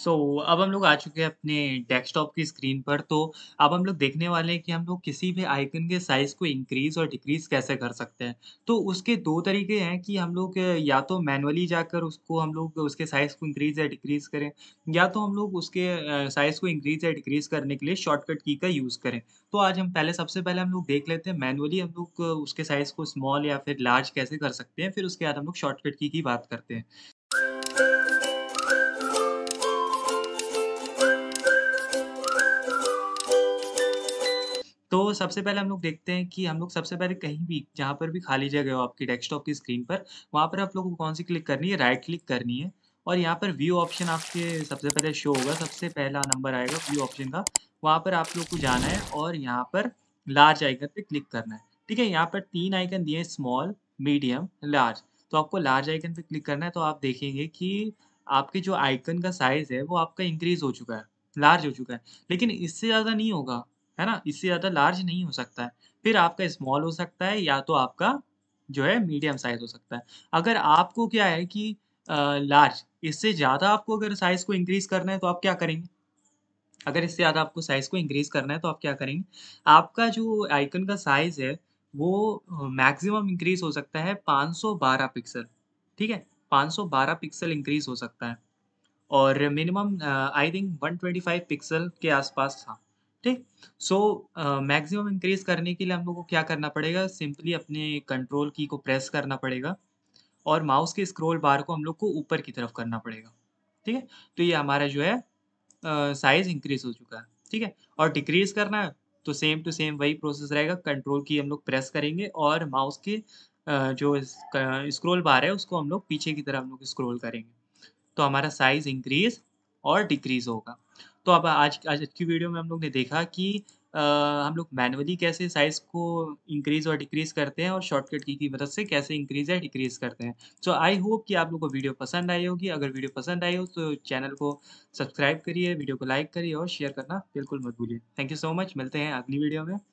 सो so, अब हम लोग आ चुके हैं अपने डेस्कटॉप की स्क्रीन पर तो अब हम लोग देखने वाले हैं कि हम लोग किसी भी आइकन के साइज़ को इंक्रीज़ और डिक्रीज़ कैसे कर सकते हैं तो उसके दो तरीके हैं कि हम लोग या तो मैनुअली जाकर उसको हम लोग उसके साइज़ को इंक्रीज़ या डिक्रीज़ करें या तो हम लोग उसके साइज़ को इंक्रीज़ या डिक्रीज़ करने के लिए शॉर्टकट की का यूज़ करें तो आज हम पहले सबसे पहले हम लोग देख लेते हैं मैनुअली हम लोग उसके साइज़ को स्मॉल या फिर लार्ज कैसे कर सकते हैं फिर उसके बाद हम लोग शॉर्टकट की की बात करते हैं तो सबसे पहले हम लोग देखते हैं कि हम लोग सबसे पहले कहीं भी जहाँ पर भी खाली जगह हो आपकी डेस्कटॉप की स्क्रीन पर वहाँ पर आप लोगों को कौन सी क्लिक करनी है राइट क्लिक करनी है और यहाँ पर व्यू ऑप्शन आपके सबसे पहले शो होगा सबसे पहला नंबर आएगा व्यू ऑप्शन का वहाँ पर आप लोग को जाना है और यहाँ पर लार्ज आइकन पे क्लिक करना है ठीक है यहाँ पर तीन आइकन दिए स्मॉल मीडियम लार्ज तो आपको लार्ज आइकन पे क्लिक करना है तो आप देखेंगे कि आपके जो आइकन का साइज़ है वो आपका इंक्रीज़ हो चुका है लार्ज हो चुका है लेकिन इससे ज़्यादा नहीं होगा है ना इससे ज़्यादा लार्ज नहीं हो सकता है फिर आपका स्मॉल हो सकता है या तो आपका जो है मीडियम साइज हो सकता है अगर आपको क्या है कि लार्ज uh, इससे ज़्यादा आपको अगर साइज़ को इंक्रीज़ करना है तो आप क्या करेंगे अगर इससे ज़्यादा आपको साइज़ को इंक्रीज़ करना है तो आप क्या करेंगे आपका जो आइकन का साइज़ है वो मैक्सिमम इंक्रीज़ हो सकता है 512 पिक्सल ठीक है 512 पिक्सल इंक्रीज़ हो सकता है और मिनिमम आई थिंक 125 पिक्सल के आसपास था ठीक सो मैक्सिमम इंक्रीज करने के लिए हम लोग को क्या करना पड़ेगा सिंपली अपने कंट्रोल की को प्रेस करना पड़ेगा और माउस के स्क्रोल बार को हम लोग को ऊपर की तरफ करना पड़ेगा ठीक है तो ये हमारा जो है साइज uh, इंक्रीज हो चुका है ठीक है और डिक्रीज करना है तो सेम टू सेम वही प्रोसेस रहेगा कंट्रोल की हम लोग प्रेस करेंगे और माउस के uh, जो स्क्रोल बार uh, है उसको हम लोग पीछे की तरफ हम लोग स्क्रोल करेंगे तो हमारा साइज इंक्रीज और डिक्रीज होगा तो अब आज आज की वीडियो में हम लोग ने देखा कि आ, हम लोग मैनुअली कैसे साइज को इंक्रीज और डिक्रीज करते हैं और शॉर्टकट की की मदद से कैसे इंक्रीज या डिक्रीज करते हैं सो आई होप कि आप लोग को वीडियो पसंद आई होगी अगर वीडियो पसंद आई हो तो चैनल को सब्सक्राइब करिए वीडियो को लाइक करिए और शेयर करना बिल्कुल मत भूलिए थैंक यू सो मच मिलते हैं अगली वीडियो में